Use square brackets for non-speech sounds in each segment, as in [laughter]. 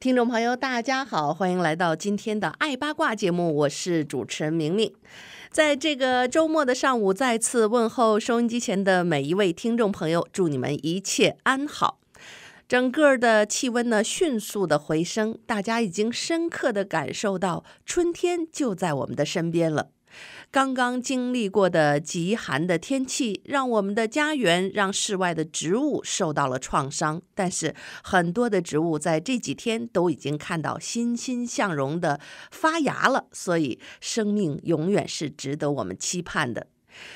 听众朋友，大家好，欢迎来到今天的《爱八卦》节目，我是主持人明明。在这个周末的上午，再次问候收音机前的每一位听众朋友，祝你们一切安好。整个的气温呢，迅速的回升，大家已经深刻的感受到春天就在我们的身边了。刚刚经历过的极寒的天气，让我们的家园，让室外的植物受到了创伤。但是，很多的植物在这几天都已经看到欣欣向荣的发芽了。所以，生命永远是值得我们期盼的。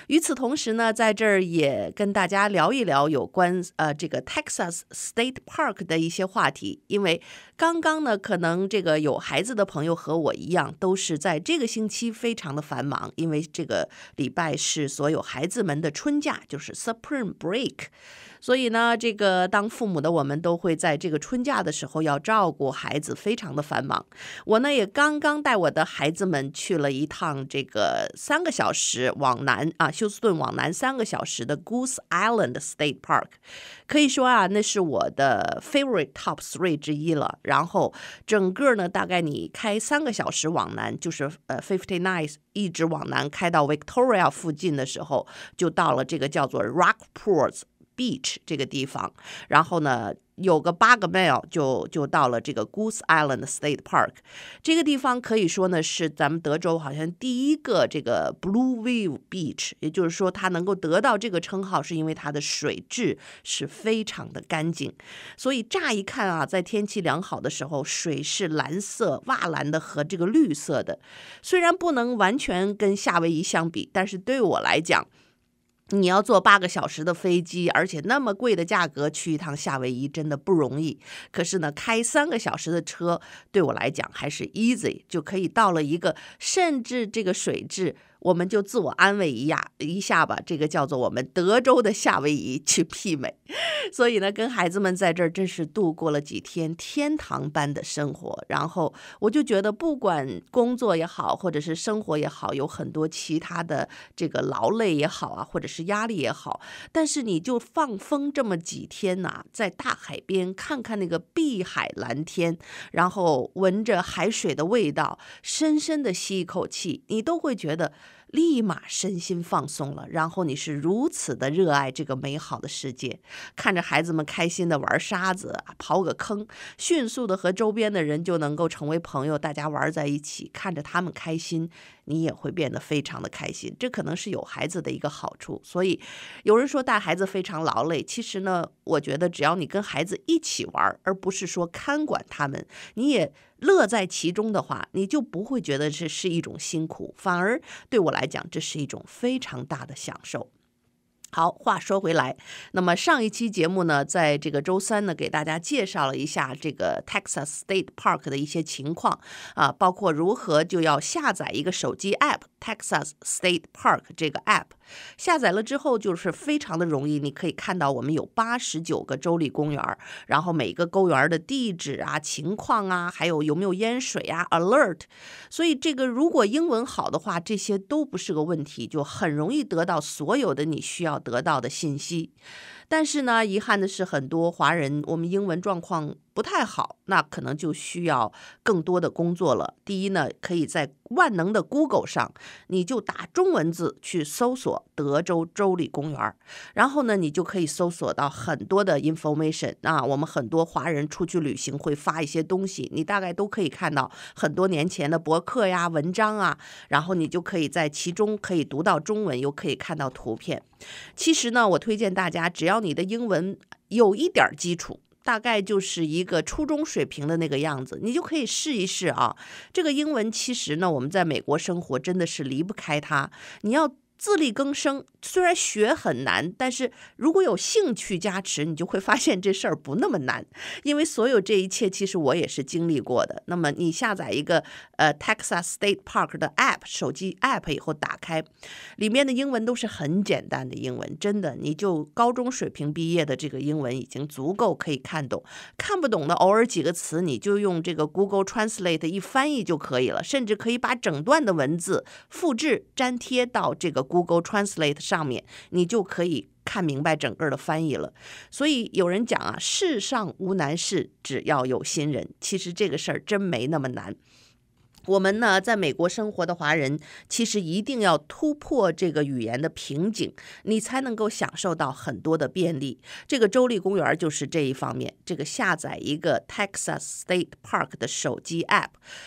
与此同时呢，在这儿也跟大家聊一聊有关呃这个 Texas State Park 的一些话题，因为刚刚呢，可能这个有孩子的朋友和我一样，都是在这个星期非常的繁忙，因为这个礼拜是所有孩子们的春假，就是 s u p r e m e Break。所以呢，这个当父母的我们都会在这个春假的时候要照顾孩子，非常的繁忙。我呢也刚刚带我的孩子们去了一趟这个三个小时往南啊，休斯顿往南三个小时的 Goose Island State Park，可以说啊，那是我的 favorite top three 之一了。然后整个呢，大概你开三个小时往南，就是呃 fifty n i n e 一直往南开到 Victoria 附近的时候，就到了这个叫做 Rock Pools。beach 这个地方，然后呢，有个八个 mile 就就到了这个 Goose Island State Park。这个地方可以说呢是咱们德州好像第一个这个 Blue Wave Beach，也就是说它能够得到这个称号是因为它的水质是非常的干净。所以乍一看啊，在天气良好的时候，水是蓝色、瓦蓝的和这个绿色的。虽然不能完全跟夏威夷相比，但是对我来讲。你要坐八个小时的飞机，而且那么贵的价格去一趟夏威夷，真的不容易。可是呢，开三个小时的车对我来讲还是 easy，就可以到了一个甚至这个水质。我们就自我安慰一下一下吧，这个叫做我们德州的夏威夷去媲美，所以呢，跟孩子们在这儿真是度过了几天天堂般的生活。然后我就觉得，不管工作也好，或者是生活也好，有很多其他的这个劳累也好啊，或者是压力也好，但是你就放风这么几天呐，在大海边看看那个碧海蓝天，然后闻着海水的味道，深深的吸一口气，你都会觉得。立马身心放松了，然后你是如此的热爱这个美好的世界，看着孩子们开心的玩沙子，刨个坑，迅速的和周边的人就能够成为朋友，大家玩在一起，看着他们开心，你也会变得非常的开心。这可能是有孩子的一个好处。所以有人说带孩子非常劳累，其实呢，我觉得只要你跟孩子一起玩，而不是说看管他们，你也。乐在其中的话，你就不会觉得这是一种辛苦，反而对我来讲，这是一种非常大的享受。好，话说回来，那么上一期节目呢，在这个周三呢，给大家介绍了一下这个 Texas State Park 的一些情况啊，包括如何就要下载一个手机 app。Texas State Park 这个 app 下载了之后，就是非常的容易。你可以看到我们有八十九个州立公园，然后每个公园的地址啊、情况啊，还有有没有淹水啊 （Alert）。所以这个如果英文好的话，这些都不是个问题，就很容易得到所有的你需要得到的信息。但是呢，遗憾的是，很多华人我们英文状况不太好，那可能就需要更多的工作了。第一呢，可以在万能的 Google 上，你就打中文字去搜索德州州立公园，然后呢，你就可以搜索到很多的 information 啊。我们很多华人出去旅行会发一些东西，你大概都可以看到很多年前的博客呀、文章啊，然后你就可以在其中可以读到中文，又可以看到图片。其实呢，我推荐大家只要你的英文有一点基础，大概就是一个初中水平的那个样子，你就可以试一试啊。这个英文其实呢，我们在美国生活真的是离不开它。你要。自力更生，虽然学很难，但是如果有兴趣加持，你就会发现这事儿不那么难。因为所有这一切，其实我也是经历过的。那么，你下载一个呃 Texas State Park 的 app，手机 app 以后打开，里面的英文都是很简单的英文，真的，你就高中水平毕业的这个英文已经足够可以看懂。看不懂的偶尔几个词，你就用这个 Google Translate 一翻译就可以了，甚至可以把整段的文字复制粘贴到这个。Google Translate 上面，你就可以看明白整个的翻译了。所以有人讲啊，世上无难事，只要有心人。其实这个事儿真没那么难。我们呢，在美国生活的华人，其实一定要突破这个语言的瓶颈，你才能够享受到很多的便利。这个州立公园就是这一方面。这个下载一个 Texas State Park 的手机 app，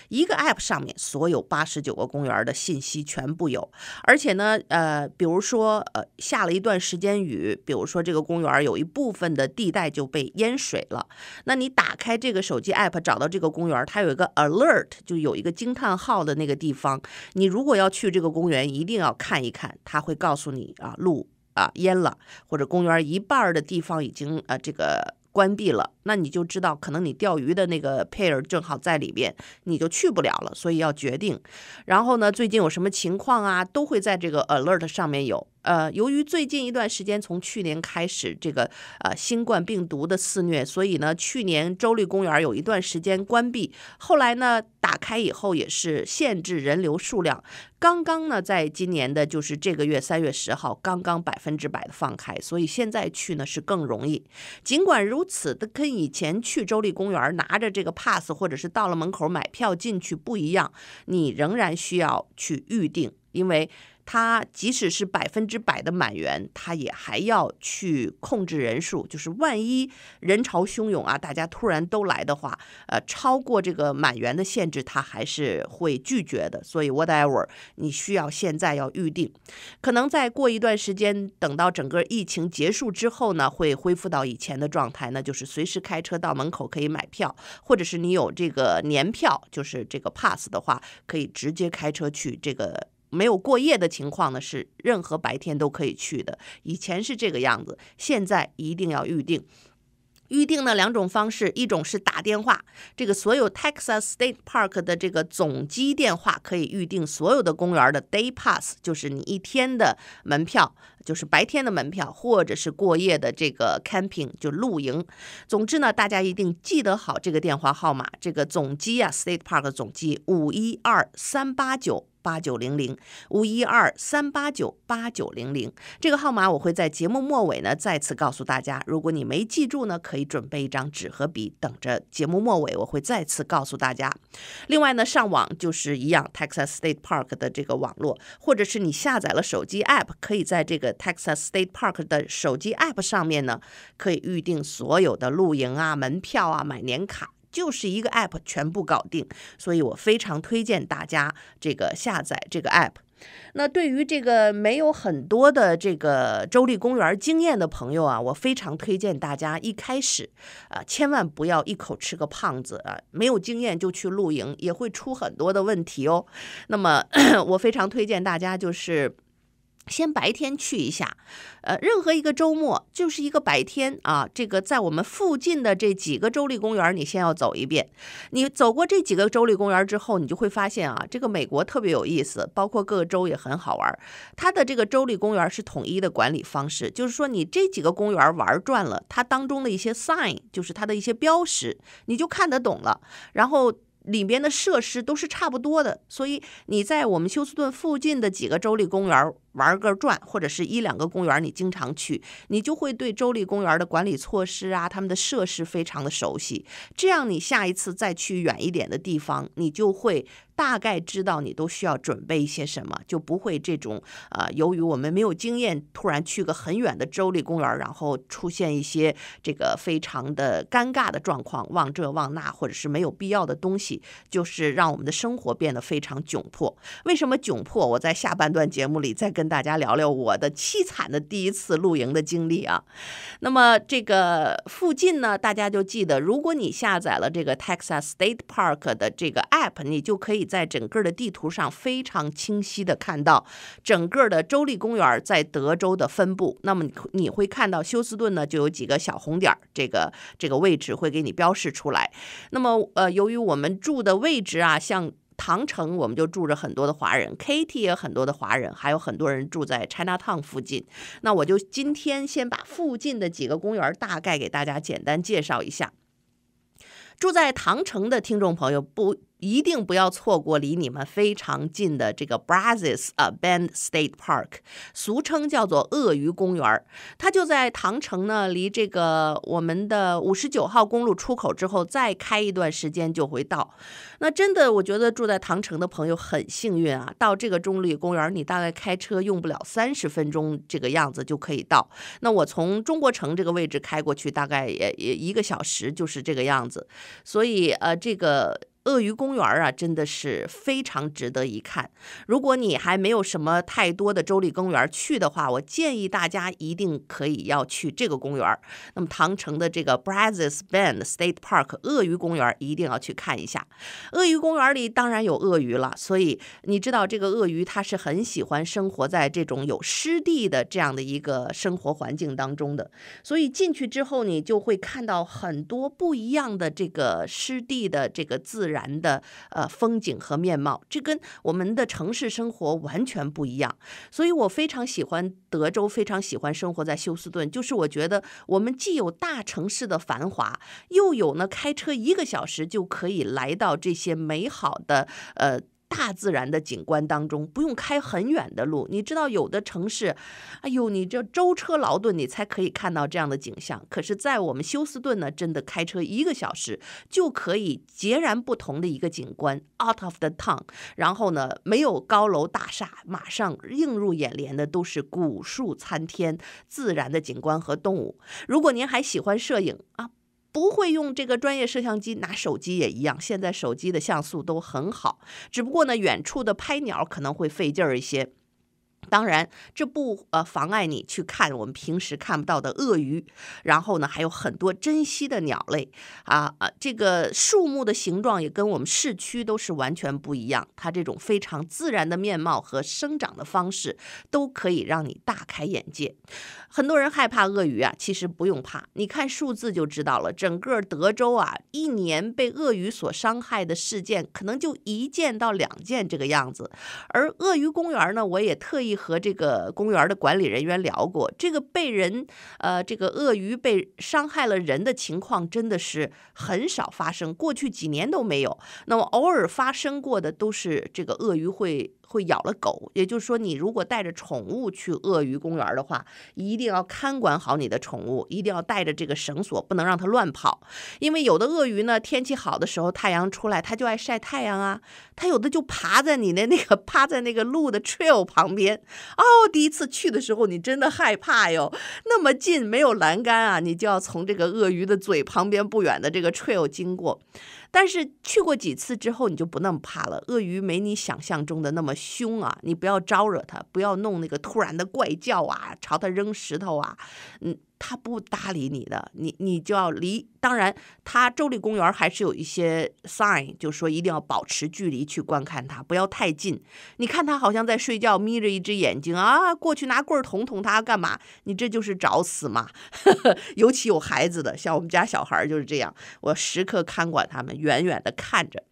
一个 app 上面所有八十九个公园的信息全部有。而且呢，呃，比如说，呃，下了一段时间雨，比如说这个公园有一部分的地带就被淹水了，那你打开这个手机 app，找到这个公园，它有一个 alert，就有一个惊叹号的那个地方，你如果要去这个公园，一定要看一看，他会告诉你啊，路啊淹了，或者公园一半的地方已经啊这个关闭了，那你就知道可能你钓鱼的那个 pair 正好在里边，你就去不了了，所以要决定。然后呢，最近有什么情况啊，都会在这个 alert 上面有。呃，由于最近一段时间，从去年开始，这个呃新冠病毒的肆虐，所以呢，去年州立公园有一段时间关闭，后来呢打开以后也是限制人流数量。刚刚呢，在今年的，就是这个月三月十号，刚刚百分之百的放开，所以现在去呢是更容易。尽管如此，跟以前去州立公园拿着这个 pass 或者是到了门口买票进去不一样，你仍然需要去预定，因为。它即使是百分之百的满员，它也还要去控制人数。就是万一人潮汹涌啊，大家突然都来的话，呃，超过这个满员的限制，它还是会拒绝的。所以，whatever，你需要现在要预定。可能再过一段时间，等到整个疫情结束之后呢，会恢复到以前的状态，那就是随时开车到门口可以买票，或者是你有这个年票，就是这个 pass 的话，可以直接开车去这个。没有过夜的情况呢，是任何白天都可以去的。以前是这个样子，现在一定要预定。预定呢两种方式，一种是打电话，这个所有 Texas State Park 的这个总机电话可以预定所有的公园的 day pass，就是你一天的门票，就是白天的门票，或者是过夜的这个 camping 就露营。总之呢，大家一定记得好这个电话号码，这个总机啊，State Park 总机五一二三八九。八九零零五一二三八九八九零零这个号码我会在节目末尾呢再次告诉大家，如果你没记住呢，可以准备一张纸和笔，等着节目末尾我会再次告诉大家。另外呢，上网就是一样，Texas State Park 的这个网络，或者是你下载了手机 app，可以在这个 Texas State Park 的手机 app 上面呢，可以预定所有的露营啊、门票啊、买年卡。就是一个 app 全部搞定，所以我非常推荐大家这个下载这个 app。那对于这个没有很多的这个州立公园经验的朋友啊，我非常推荐大家一开始啊，千万不要一口吃个胖子啊，没有经验就去露营也会出很多的问题哦。那么 [coughs] 我非常推荐大家就是。先白天去一下，呃，任何一个周末就是一个白天啊。这个在我们附近的这几个州立公园，你先要走一遍。你走过这几个州立公园之后，你就会发现啊，这个美国特别有意思，包括各个州也很好玩。它的这个州立公园是统一的管理方式，就是说你这几个公园玩转了，它当中的一些 sign 就是它的一些标识，你就看得懂了。然后里边的设施都是差不多的，所以你在我们休斯顿附近的几个州立公园儿。玩个转，或者是一两个公园，你经常去，你就会对州立公园的管理措施啊，他们的设施非常的熟悉。这样你下一次再去远一点的地方，你就会大概知道你都需要准备一些什么，就不会这种呃，由于我们没有经验，突然去个很远的州立公园，然后出现一些这个非常的尴尬的状况，忘这忘那，或者是没有必要的东西，就是让我们的生活变得非常窘迫。为什么窘迫？我在下半段节目里再跟。跟大家聊聊我的凄惨的第一次露营的经历啊，那么这个附近呢，大家就记得，如果你下载了这个 Texas State Park 的这个 app，你就可以在整个的地图上非常清晰的看到整个的州立公园在德州的分布。那么你会看到休斯顿呢，就有几个小红点，这个这个位置会给你标示出来。那么呃，由于我们住的位置啊，像。唐城我们就住着很多的华人，Kitty 也很多的华人，还有很多人住在 China Town 附近。那我就今天先把附近的几个公园大概给大家简单介绍一下。住在唐城的听众朋友不。一定不要错过离你们非常近的这个 Brazos a b a n d State Park，俗称叫做鳄鱼公园儿。它就在唐城呢，离这个我们的五十九号公路出口之后再开一段时间就会到。那真的，我觉得住在唐城的朋友很幸运啊，到这个中绿公园，你大概开车用不了三十分钟这个样子就可以到。那我从中国城这个位置开过去，大概也也一个小时，就是这个样子。所以呃，这个。鳄鱼公园啊，真的是非常值得一看。如果你还没有什么太多的州立公园去的话，我建议大家一定可以要去这个公园那么唐城的这个 Brazos Bend State Park 鳄鱼公园一定要去看一下。鳄鱼公园里当然有鳄鱼了，所以你知道这个鳄鱼它是很喜欢生活在这种有湿地的这样的一个生活环境当中的。所以进去之后，你就会看到很多不一样的这个湿地的这个自然。然的呃风景和面貌，这跟我们的城市生活完全不一样。所以我非常喜欢德州，非常喜欢生活在休斯顿。就是我觉得我们既有大城市的繁华，又有呢开车一个小时就可以来到这些美好的呃。大自然的景观当中，不用开很远的路，你知道有的城市，哎呦，你这舟车劳顿，你才可以看到这样的景象。可是，在我们休斯顿呢，真的开车一个小时就可以截然不同的一个景观，out of the town。然后呢，没有高楼大厦，马上映入眼帘的都是古树参天、自然的景观和动物。如果您还喜欢摄影啊。不会用这个专业摄像机，拿手机也一样。现在手机的像素都很好，只不过呢，远处的拍鸟可能会费劲儿一些。当然，这不呃妨碍你去看我们平时看不到的鳄鱼，然后呢，还有很多珍稀的鸟类啊啊，这个树木的形状也跟我们市区都是完全不一样，它这种非常自然的面貌和生长的方式，都可以让你大开眼界。很多人害怕鳄鱼啊，其实不用怕，你看数字就知道了，整个德州啊，一年被鳄鱼所伤害的事件可能就一件到两件这个样子，而鳄鱼公园呢，我也特意。和这个公园的管理人员聊过，这个被人呃，这个鳄鱼被伤害了人的情况真的是很少发生，过去几年都没有。那么偶尔发生过的都是这个鳄鱼会。会咬了狗，也就是说，你如果带着宠物去鳄鱼公园的话，一定要看管好你的宠物，一定要带着这个绳索，不能让它乱跑。因为有的鳄鱼呢，天气好的时候，太阳出来，它就爱晒太阳啊。它有的就爬在你的那个 [laughs] 趴在那个路的 trail 旁边。哦，第一次去的时候，你真的害怕哟，那么近，没有栏杆啊，你就要从这个鳄鱼的嘴旁边不远的这个 trail 经过。但是去过几次之后，你就不那么怕了。鳄鱼没你想象中的那么凶啊，你不要招惹它，不要弄那个突然的怪叫啊，朝它扔石头啊，嗯。他不搭理你的，你你就要离。当然，他州立公园还是有一些 sign，就说一定要保持距离去观看他，不要太近。你看他好像在睡觉，眯着一只眼睛啊，过去拿棍儿捅捅他干嘛？你这就是找死嘛！[laughs] 尤其有孩子的，像我们家小孩就是这样，我时刻看管他们，远远的看着。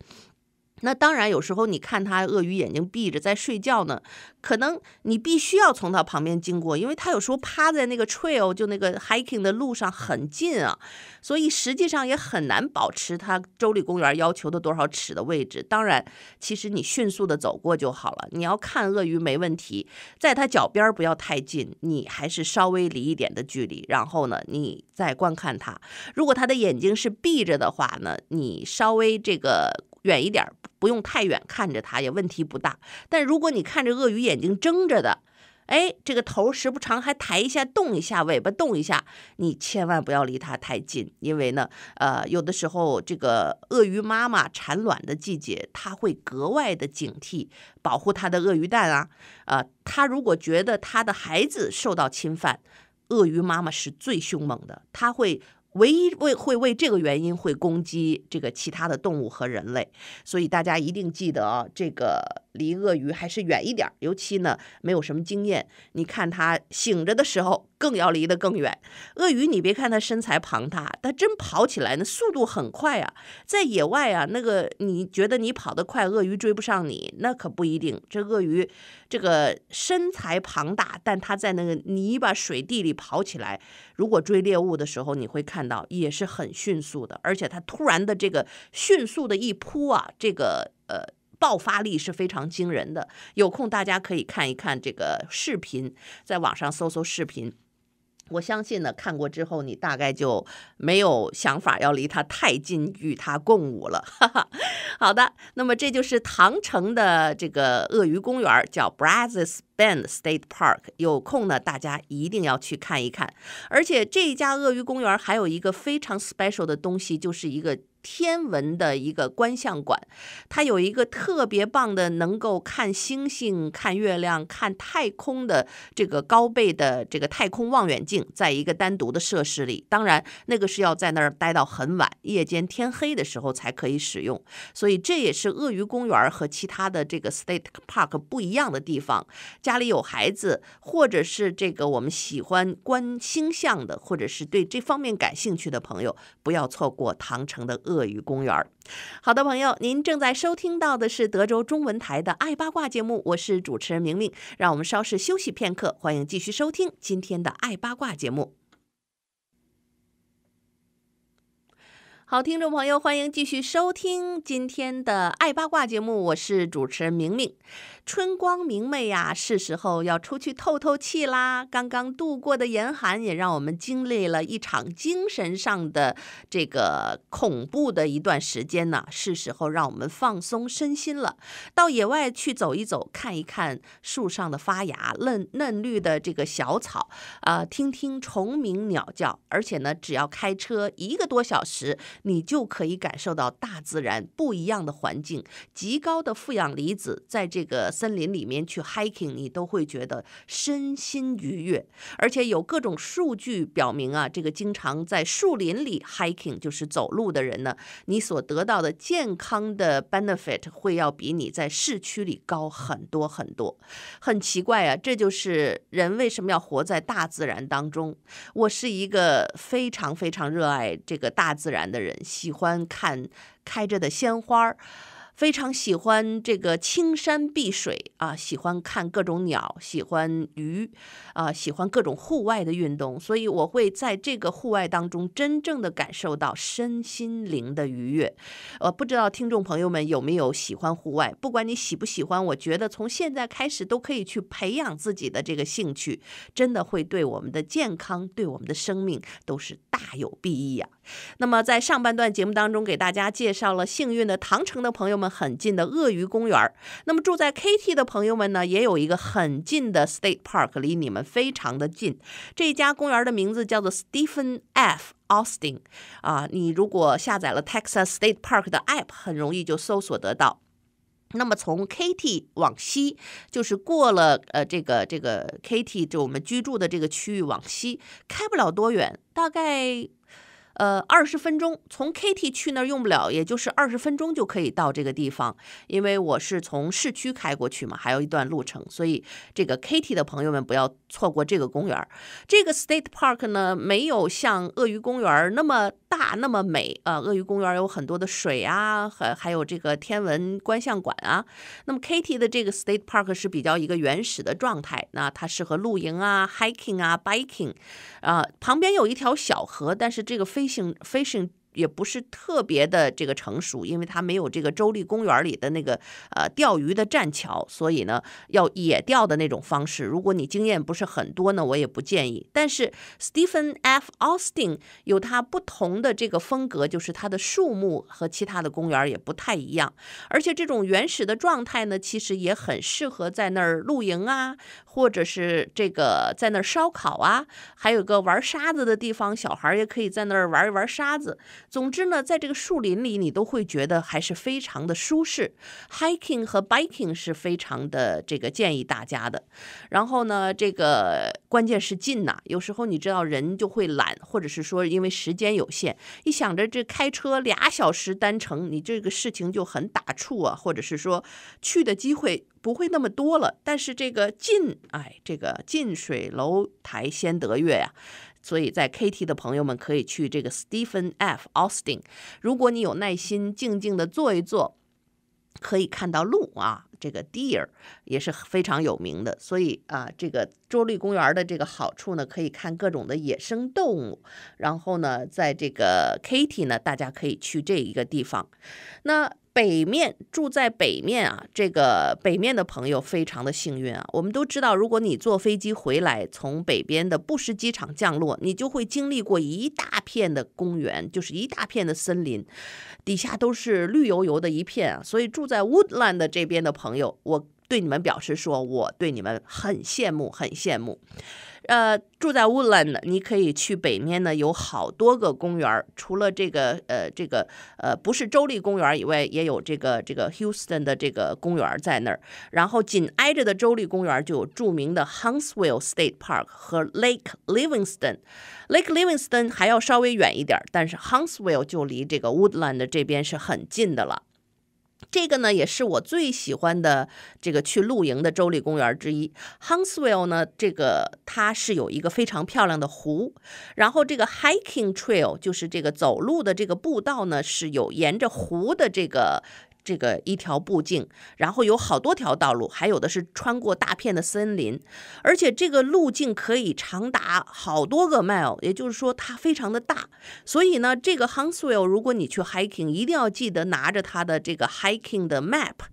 那当然，有时候你看它鳄鱼眼睛闭着在睡觉呢，可能你必须要从它旁边经过，因为它有时候趴在那个 trail 就那个 hiking 的路上很近啊，所以实际上也很难保持它州立公园要求的多少尺的位置。当然，其实你迅速的走过就好了。你要看鳄鱼没问题，在它脚边不要太近，你还是稍微离一点的距离。然后呢，你再观看它。如果它的眼睛是闭着的话呢，你稍微这个。远一点，不用太远，看着它也问题不大。但如果你看着鳄鱼眼睛睁着的，哎，这个头时不常还抬一下、动一下，尾巴动一下，你千万不要离它太近，因为呢，呃，有的时候这个鳄鱼妈妈产卵的季节，它会格外的警惕，保护它的鳄鱼蛋啊。呃，它如果觉得它的孩子受到侵犯，鳄鱼妈妈是最凶猛的，它会。唯一为会为这个原因会攻击这个其他的动物和人类，所以大家一定记得啊，这个离鳄鱼还是远一点，尤其呢没有什么经验。你看它醒着的时候。更要离得更远。鳄鱼，你别看它身材庞大，它真跑起来那速度很快啊！在野外啊，那个你觉得你跑得快，鳄鱼追不上你，那可不一定。这鳄鱼这个身材庞大，但它在那个泥巴水地里跑起来，如果追猎物的时候，你会看到也是很迅速的，而且它突然的这个迅速的一扑啊，这个呃爆发力是非常惊人的。有空大家可以看一看这个视频，在网上搜搜视频。我相信呢，看过之后你大概就没有想法要离它太近与它共舞了。[laughs] 好的，那么这就是唐城的这个鳄鱼公园，叫 Brazos Bend State Park。有空呢，大家一定要去看一看。而且这家鳄鱼公园还有一个非常 special 的东西，就是一个。天文的一个观象馆，它有一个特别棒的，能够看星星、看月亮、看太空的这个高倍的这个太空望远镜，在一个单独的设施里。当然，那个是要在那儿待到很晚，夜间天黑的时候才可以使用。所以这也是鳄鱼公园和其他的这个 state park 不一样的地方。家里有孩子，或者是这个我们喜欢观星象的，或者是对这方面感兴趣的朋友，不要错过唐城的鳄。鳄鱼公园好的朋友，您正在收听到的是德州中文台的《爱八卦》节目，我是主持人明明。让我们稍事休息片刻，欢迎继续收听今天的《爱八卦》节目。好，听众朋友，欢迎继续收听今天的《爱八卦》节目，我是主持人明明。春光明媚呀，是时候要出去透透气啦。刚刚度过的严寒也让我们经历了一场精神上的这个恐怖的一段时间呢，是时候让我们放松身心了，到野外去走一走，看一看树上的发芽、嫩嫩绿的这个小草啊，听听虫鸣鸟叫，而且呢，只要开车一个多小时。你就可以感受到大自然不一样的环境，极高的负氧离子，在这个森林里面去 hiking，你都会觉得身心愉悦。而且有各种数据表明啊，这个经常在树林里 hiking，就是走路的人呢，你所得到的健康的 benefit 会要比你在市区里高很多很多。很奇怪啊，这就是人为什么要活在大自然当中。我是一个非常非常热爱这个大自然的人。喜欢看开着的鲜花儿，非常喜欢这个青山碧水啊！喜欢看各种鸟，喜欢鱼啊！喜欢各种户外的运动，所以我会在这个户外当中真正的感受到身心灵的愉悦。呃，不知道听众朋友们有没有喜欢户外？不管你喜不喜欢，我觉得从现在开始都可以去培养自己的这个兴趣，真的会对我们的健康、对我们的生命都是大有裨益呀。那么，在上半段节目当中，给大家介绍了幸运的唐城的朋友们很近的鳄鱼公园儿。那么住在 K T 的朋友们呢，也有一个很近的 State Park，离你们非常的近。这家公园的名字叫做 Stephen F. Austin。啊，你如果下载了 Texas State Park 的 App，很容易就搜索得到。那么从 K T 往西，就是过了呃这个这个 K T，就我们居住的这个区域往西，开不了多远，大概。呃，二十分钟从 KT 去那儿用不了，也就是二十分钟就可以到这个地方，因为我是从市区开过去嘛，还有一段路程，所以这个 KT 的朋友们不要错过这个公园。这个 State Park 呢，没有像鳄鱼公园那么大那么美啊。鳄鱼公园有很多的水啊，还还有这个天文观象馆啊。那么 KT 的这个 State Park 是比较一个原始的状态，那它适合露营啊、hiking 啊、biking 啊。旁边有一条小河，但是这个非飞行飞行也不是特别的这个成熟，因为它没有这个州立公园里的那个呃钓鱼的栈桥，所以呢要野钓的那种方式。如果你经验不是很多呢，我也不建议。但是 Stephen F. Austin 有它不同的这个风格，就是它的树木和其他的公园也不太一样，而且这种原始的状态呢，其实也很适合在那儿露营啊。或者是这个在那儿烧烤啊，还有个玩沙子的地方，小孩也可以在那儿玩一玩沙子。总之呢，在这个树林里，你都会觉得还是非常的舒适。Hiking 和 Biking 是非常的这个建议大家的。然后呢，这个关键是近呐。有时候你知道人就会懒，或者是说因为时间有限，一想着这开车俩小时单程，你这个事情就很打怵啊，或者是说去的机会。不会那么多了，但是这个近，哎，这个近水楼台先得月呀，所以在 K T 的朋友们可以去这个 Stephen F. Austin，如果你有耐心，静静的坐一坐，可以看到鹿啊，这个 deer 也是非常有名的，所以啊，这个州立公园的这个好处呢，可以看各种的野生动物，然后呢，在这个 K T 呢，大家可以去这一个地方，那。北面住在北面啊，这个北面的朋友非常的幸运啊。我们都知道，如果你坐飞机回来，从北边的布什机场降落，你就会经历过一大片的公园，就是一大片的森林，底下都是绿油油的一片啊。所以住在 Woodland 这边的朋友，我对你们表示说，我对你们很羡慕，很羡慕。呃，住在 Woodland 的，你可以去北面呢，有好多个公园儿。除了这个，呃，这个，呃，不是州立公园以外，也有这个这个 Houston 的这个公园在那儿。然后紧挨着的州立公园就有著名的 Huntsville State Park 和 Lake Livingston。Lake Livingston 还要稍微远一点，但是 Huntsville 就离这个 Woodland 这边是很近的了。这个呢，也是我最喜欢的这个去露营的州立公园之一。Huntsville 呢，这个它是有一个非常漂亮的湖，然后这个 hiking trail 就是这个走路的这个步道呢，是有沿着湖的这个。这个一条步径，然后有好多条道路，还有的是穿过大片的森林，而且这个路径可以长达好多个 mile，也就是说它非常的大。所以呢，这个 Huntsville 如果你去 hiking，一定要记得拿着它的这个 hiking 的 map。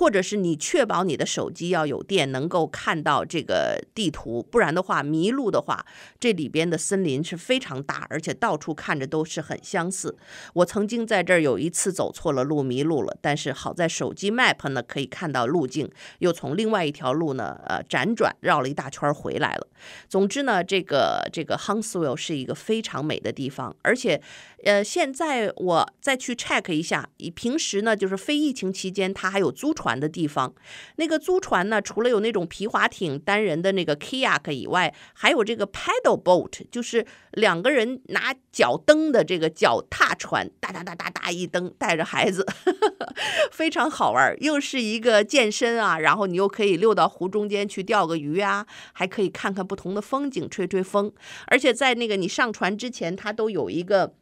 或者是你确保你的手机要有电，能够看到这个地图，不然的话迷路的话，这里边的森林是非常大，而且到处看着都是很相似。我曾经在这儿有一次走错了路，迷路了，但是好在手机 map 呢可以看到路径，又从另外一条路呢呃辗转绕了一大圈回来了。总之呢，这个这个 Hunswell 是一个非常美的地方，而且呃现在我再去 check 一下，平时呢就是非疫情期间它还有租船。玩的地方，那个租船呢？除了有那种皮划艇、单人的那个 kayak 以外，还有这个 paddle boat，就是两个人拿脚蹬的这个脚踏船，哒哒哒哒哒一蹬，带着孩子，[laughs] 非常好玩，又是一个健身啊。然后你又可以溜到湖中间去钓个鱼啊，还可以看看不同的风景，吹吹风。而且在那个你上船之前，它都有一个。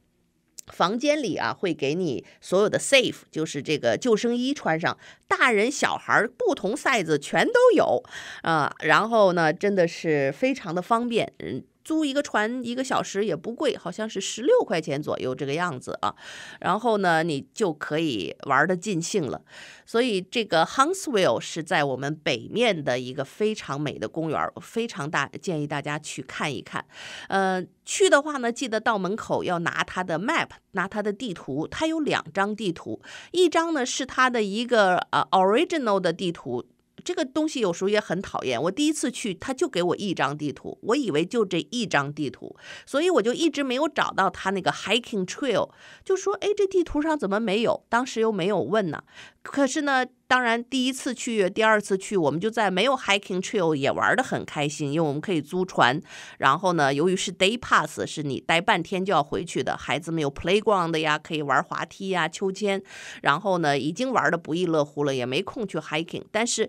房间里啊，会给你所有的 safe，就是这个救生衣穿上，大人小孩不同 size 全都有，啊，然后呢，真的是非常的方便，嗯。租一个船一个小时也不贵，好像是十六块钱左右这个样子啊。然后呢，你就可以玩的尽兴了。所以这个 Huntsville 是在我们北面的一个非常美的公园，非常大，建议大家去看一看。呃，去的话呢，记得到门口要拿它的 map，拿它的地图。它有两张地图，一张呢是它的一个呃 original 的地图。这个东西有时候也很讨厌。我第一次去，他就给我一张地图，我以为就这一张地图，所以我就一直没有找到他那个 hiking trail。就说，哎，这地图上怎么没有？当时又没有问呢。可是呢，当然第一次去，第二次去，我们就在没有 hiking trail 也玩的很开心，因为我们可以租船。然后呢，由于是 day pass，是你待半天就要回去的，孩子们有 play ground 的呀，可以玩滑梯呀、秋千。然后呢，已经玩的不亦乐乎了，也没空去 hiking。但是。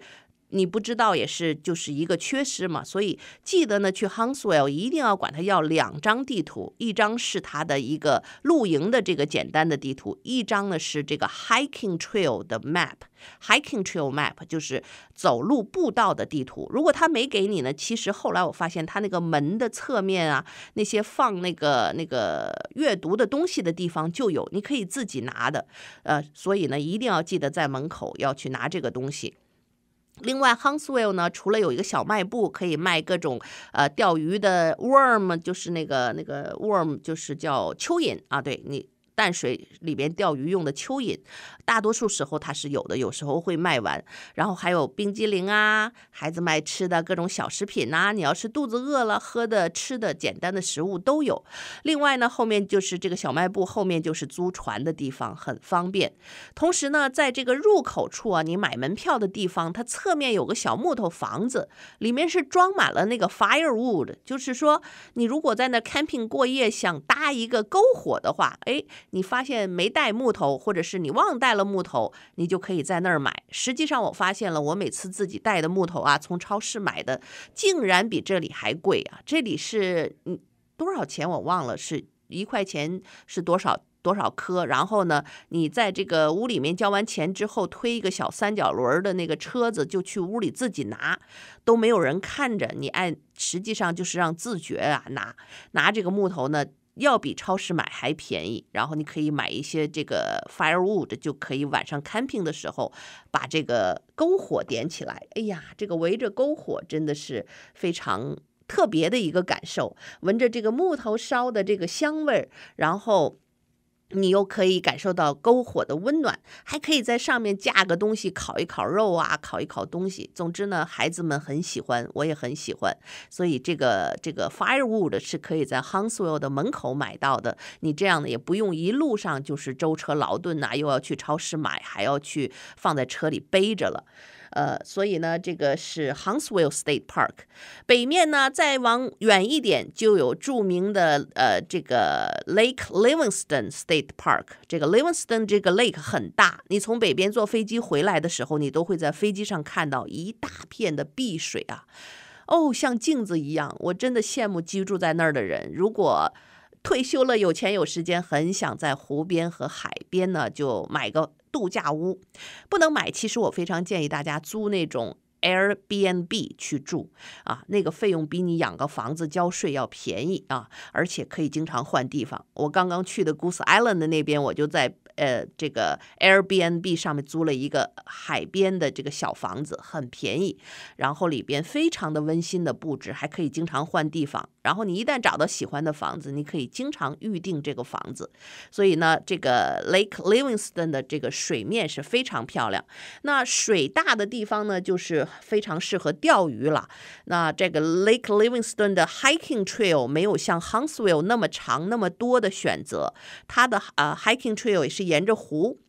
你不知道也是就是一个缺失嘛，所以记得呢去 h u n s w e l l 一定要管他要两张地图，一张是他的一个露营的这个简单的地图，一张呢是这个 hiking trail 的 map，hiking trail map 就是走路步道的地图。如果他没给你呢，其实后来我发现他那个门的侧面啊，那些放那个那个阅读的东西的地方就有，你可以自己拿的，呃，所以呢一定要记得在门口要去拿这个东西。另外 h u n t s w e l l 呢，除了有一个小卖部，可以卖各种呃钓鱼的 worm，就是那个那个 worm，就是叫蚯蚓啊，对你。淡水里边钓鱼用的蚯蚓，大多数时候它是有的，有时候会卖完。然后还有冰激凌啊，孩子卖吃的各种小食品呐。你要是肚子饿了，喝的、吃的简单的食物都有。另外呢，后面就是这个小卖部，后面就是租船的地方，很方便。同时呢，在这个入口处啊，你买门票的地方，它侧面有个小木头房子，里面是装满了那个 firewood，就是说你如果在那 camping 过夜，想搭一个篝火的话，哎。你发现没带木头，或者是你忘带了木头，你就可以在那儿买。实际上，我发现了，我每次自己带的木头啊，从超市买的，竟然比这里还贵啊！这里是嗯多少钱我忘了，是一块钱是多少多少颗？然后呢，你在这个屋里面交完钱之后，推一个小三角轮的那个车子，就去屋里自己拿，都没有人看着你，按，实际上就是让自觉啊拿拿这个木头呢。要比超市买还便宜，然后你可以买一些这个 firewood，就可以晚上 camping 的时候把这个篝火点起来。哎呀，这个围着篝火真的是非常特别的一个感受，闻着这个木头烧的这个香味儿，然后。你又可以感受到篝火的温暖，还可以在上面架个东西烤一烤肉啊，烤一烤东西。总之呢，孩子们很喜欢，我也很喜欢。所以这个这个 firewood 是可以在 h u n s w i l l 的门口买到的。你这样呢，也不用一路上就是舟车劳顿呐，又要去超市买，还要去放在车里背着了。呃，所以呢，这个是 Huntsville State Park，北面呢，再往远一点就有著名的呃这个 Lake Livingston State Park。这个 Livingston 这个 Lake 很大，你从北边坐飞机回来的时候，你都会在飞机上看到一大片的碧水啊，哦，像镜子一样。我真的羡慕居住在那儿的人，如果。退休了，有钱有时间，很想在湖边和海边呢，就买个度假屋。不能买，其实我非常建议大家租那种 Airbnb 去住啊，那个费用比你养个房子交税要便宜啊，而且可以经常换地方。我刚刚去的 g u c s Island 那边，我就在。呃，这个 Airbnb 上面租了一个海边的这个小房子，很便宜，然后里边非常的温馨的布置，还可以经常换地方。然后你一旦找到喜欢的房子，你可以经常预定这个房子。所以呢，这个 Lake Livingston 的这个水面是非常漂亮。那水大的地方呢，就是非常适合钓鱼了。那这个 Lake Livingston 的 hiking trail 没有像 Huntsville 那么长那么多的选择，它的呃 hiking trail 也是。沿着湖，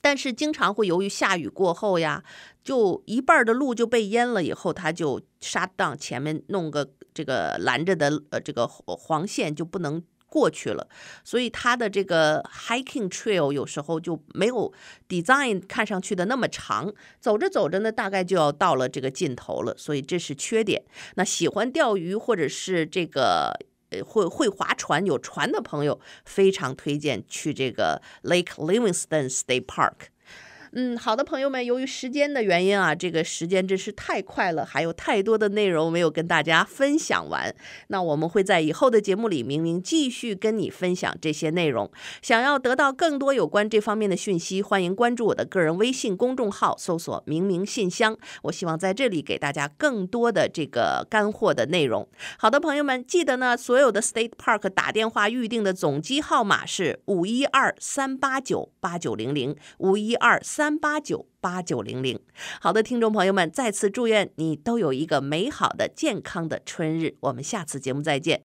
但是经常会由于下雨过后呀，就一半的路就被淹了。以后他就杀当前面弄个这个拦着的呃这个黄线，就不能过去了。所以他的这个 hiking trail 有时候就没有 design 看上去的那么长。走着走着呢，大概就要到了这个尽头了。所以这是缺点。那喜欢钓鱼或者是这个。会会划船有船的朋友非常推荐去这个 Lake Livingston State Park。嗯，好的，朋友们，由于时间的原因啊，这个时间真是太快了，还有太多的内容没有跟大家分享完。那我们会在以后的节目里，明明继续跟你分享这些内容。想要得到更多有关这方面的讯息，欢迎关注我的个人微信公众号，搜索“明明信箱”。我希望在这里给大家更多的这个干货的内容。好的，朋友们，记得呢，所有的 State Park 打电话预定的总机号码是五一二三八九八九零零五一二三。三八九八九零零，好的，听众朋友们，再次祝愿你都有一个美好的、健康的春日。我们下次节目再见。